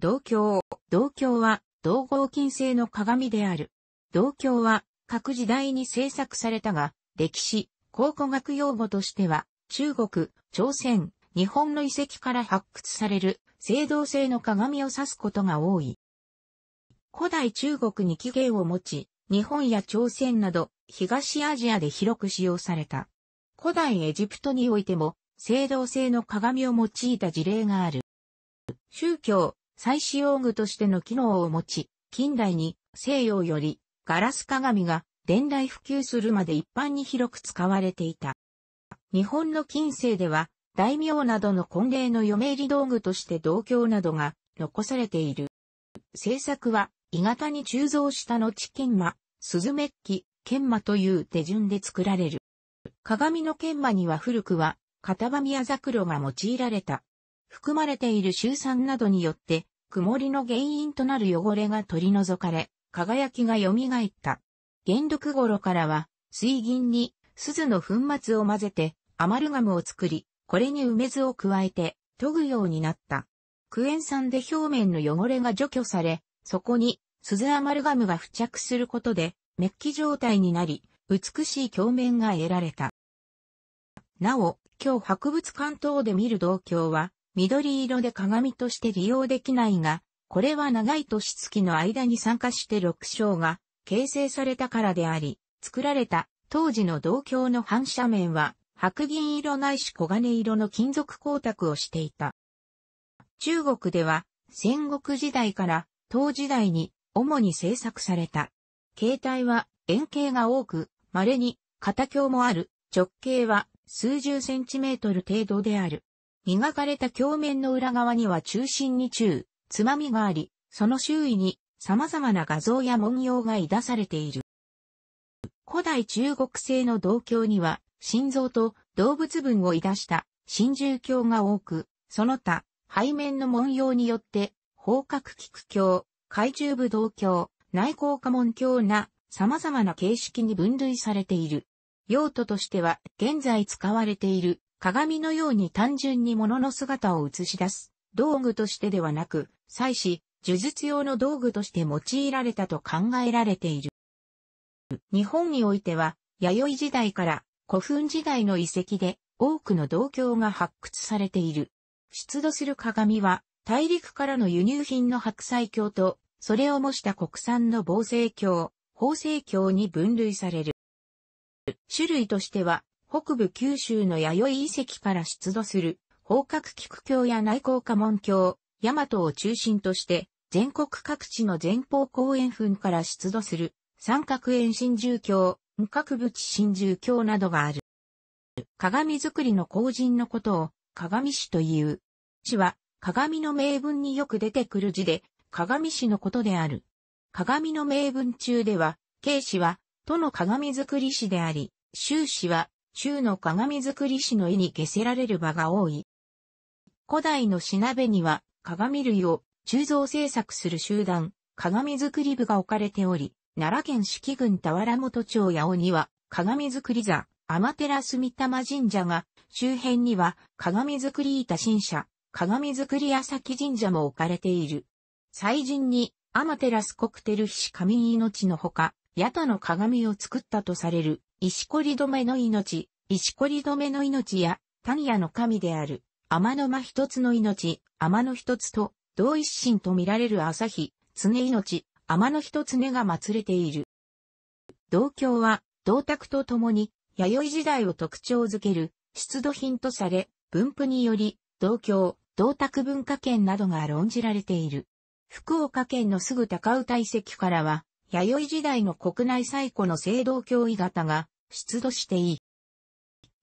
銅鏡。銅鏡は、銅合金製の鏡である。銅鏡は、各時代に制作されたが、歴史、考古学用語としては、中国、朝鮮、日本の遺跡から発掘される、青銅製の鏡を指すことが多い。古代中国に起源を持ち、日本や朝鮮など、東アジアで広く使用された。古代エジプトにおいても、青銅製の鏡を用いた事例がある。宗教、再使用具としての機能を持ち、近代に西洋よりガラス鏡が伝来普及するまで一般に広く使われていた。日本の近世では大名などの婚礼の嫁入り道具として同郷などが残されている。制作は、鋳型に鋳造した後研磨、鈴メッキ、研磨という手順で作られる。鏡の研磨には古くは、型紙やザクロが用いられた。含まれている集散などによって、曇りの原因となる汚れが取り除かれ、輝きが蘇った。元禄頃からは、水銀に、鈴の粉末を混ぜて、アマルガムを作り、これに梅酢を加えて、研ぐようになった。クエン酸で表面の汚れが除去され、そこに、鈴アマルガムが付着することで、メッキ状態になり、美しい鏡面が得られた。なお、今日博物館等で見る銅鏡は、緑色で鏡として利用できないが、これは長い年月の間に参加して六章が形成されたからであり、作られた当時の銅鏡の反射面は白銀色ないし黄金色の金属光沢をしていた。中国では戦国時代から唐時代に主に制作された。形態は円形が多く、稀に片鏡もある、直径は数十センチメートル程度である。磨かれた鏡面の裏側には中心に中、つまみがあり、その周囲に様々な画像や文様が出されている。古代中国製の銅鏡には、心臓と動物群を出した真珠鏡が多く、その他、背面の文様によって、方角菊鏡、海中武道鏡、内向家門鏡な様々な形式に分類されている。用途としては現在使われている鏡のように単純に物の姿を映し出す道具としてではなく、祭祀、呪術用の道具として用いられたと考えられている。日本においては、弥生時代から古墳時代の遺跡で多くの銅鏡が発掘されている。出土する鏡は大陸からの輸入品の白菜鏡と、それを模した国産の防星鏡、宝星鏡に分類される。種類としては、北部九州の弥生遺跡から出土する、方角菊橋や内向家門橋、大和を中心として、全国各地の前方後円墳から出土する、三角円新獣橋、無角淵新珠橋などがある。鏡作りの工人のことを、鏡師という。師は、鏡の名文によく出てくる字で、鏡師のことである。鏡の名文中では、慶氏は、都の鏡作り師であり、周氏は、州の鏡作り師の絵に下せられる場が多い。古代の品部べには鏡類を鋳造製作する集団、鏡作り部が置かれており、奈良県四季郡田原本町八尾には鏡作り座、天照三玉神社が、周辺には鏡作り板神社、鏡作り朝木神社も置かれている。祭神に、天照国照菱神命のほか、八田の鏡を作ったとされる、石こり止めの命、石こり止めの命や、谷屋の神である、天の間一つの命、天の一つと、同一神と見られる朝日、常命、天の一つ根が祀れている。道教は、銅鐸と共に、弥生時代を特徴づける、出土品とされ、分布により、道教、銅鐸文化圏などが論じられている。福岡県のすぐ高尾遺石からは、弥生時代の国内最古の青銅鏡鋳型が出土していい。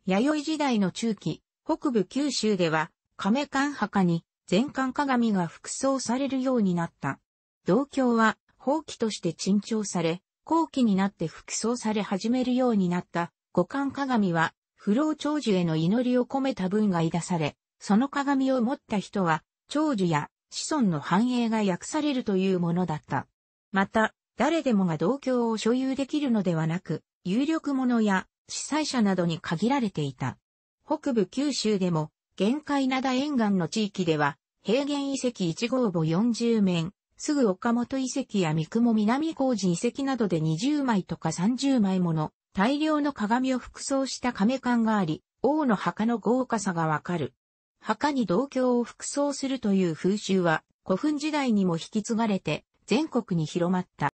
弥生時代の中期、北部九州では、亀館墓に全館鏡が服装されるようになった。銅鏡は宝器として珍重され、後期になって服装され始めるようになった五冠鏡は不老長寿への祈りを込めた文が出され、その鏡を持った人は長寿や子孫の繁栄が訳されるというものだった。また、誰でもが同郷を所有できるのではなく、有力者や主催者などに限られていた。北部九州でも、限界灘沿岸の地域では、平原遺跡1号墓40面、すぐ岡本遺跡や三雲南高寺遺跡などで20枚とか30枚もの大量の鏡を服装した亀館があり、王の墓の豪華さがわかる。墓に銅鏡を服装するという風習は古墳時代にも引き継がれて全国に広まった。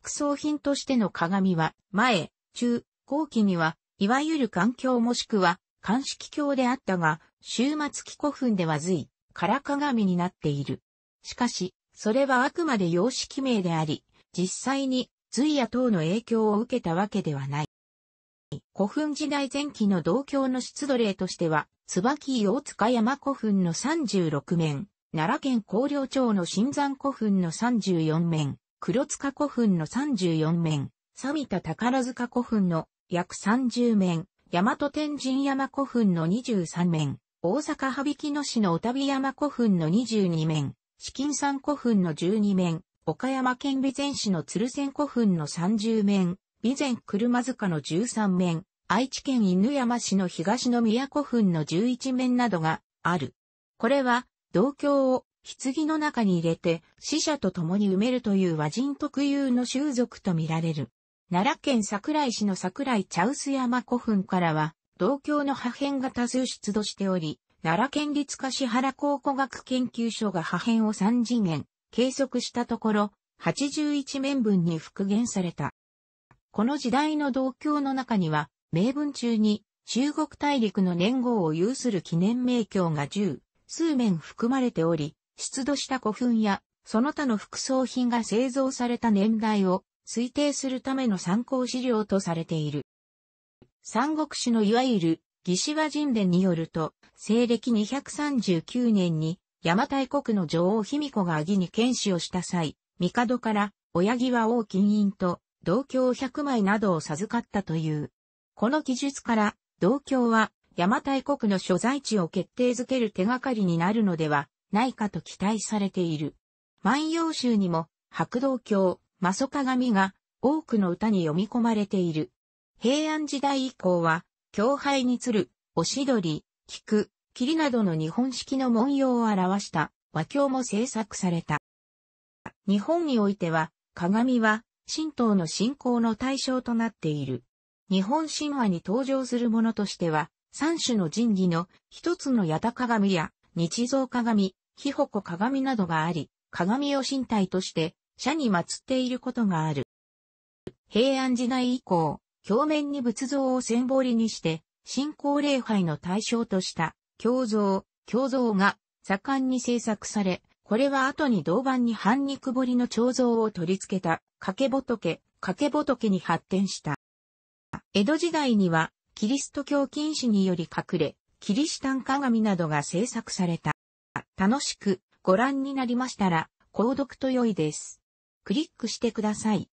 副葬品としての鏡は、前、中、後期には、いわゆる環境もしくは、鑑識鏡であったが、終末期古墳では随、空鏡になっている。しかし、それはあくまで様式名であり、実際に隋や等の影響を受けたわけではない。古墳時代前期の同郷の出土例としては、椿大塚山古墳の36面、奈良県広陵町の新山古墳の34面、黒塚古墳の34面、錆田宝塚古墳の約30面、大和天神山古墳の23面、大阪羽曳野市のお旅山古墳の22面、四金山古墳の12面、岡山県備前市の鶴仙古墳の30面、備前車塚の13面、愛知県犬山市の東の宮古墳の11面などがある。これは、同郷を棺の中に入れて死者と共に埋めるという和人特有の習俗とみられる。奈良県桜井市の桜井茶臼山古墳からは、同郷の破片が多数出土しており、奈良県立橿原考古学研究所が破片を3次元、計測したところ、81面分に復元された。この時代の同郷の中には、名文中に中国大陸の年号を有する記念名教が10、数面含まれており、出土した古墳や、その他の副葬品が製造された年代を推定するための参考資料とされている。三国志のいわゆる、魏志和神殿によると、西暦239年に、邪馬台国の女王卑弥呼が阿義に剣士をした際、帝から、親際王金印と、銅鏡100枚などを授かったという。この記述から、銅鏡は、邪馬台国の所在地を決定づける手がかりになるのではないかと期待されている。万葉集にも白道教、マソ鏡が多くの歌に読み込まれている。平安時代以降は、教杯に釣る、おしどり、菊、霧などの日本式の文様を表した和教も制作された。日本においては、鏡は神道の信仰の対象となっている。日本神話に登場するものとしては、三種の神器の一つの八田鏡や日像鏡、ひほこ鏡などがあり、鏡を身体として、社に祀っていることがある。平安時代以降、表面に仏像を千堀にして、信仰礼拝の対象とした、胸像、胸像が盛んに制作され、これは後に銅板に半肉彫りの彫像を取り付けた、掛け仏、掛け仏に発展した。江戸時代には、キリスト教禁止により隠れ、キリシタン鏡などが制作された。楽しくご覧になりましたら、購読と良いです。クリックしてください。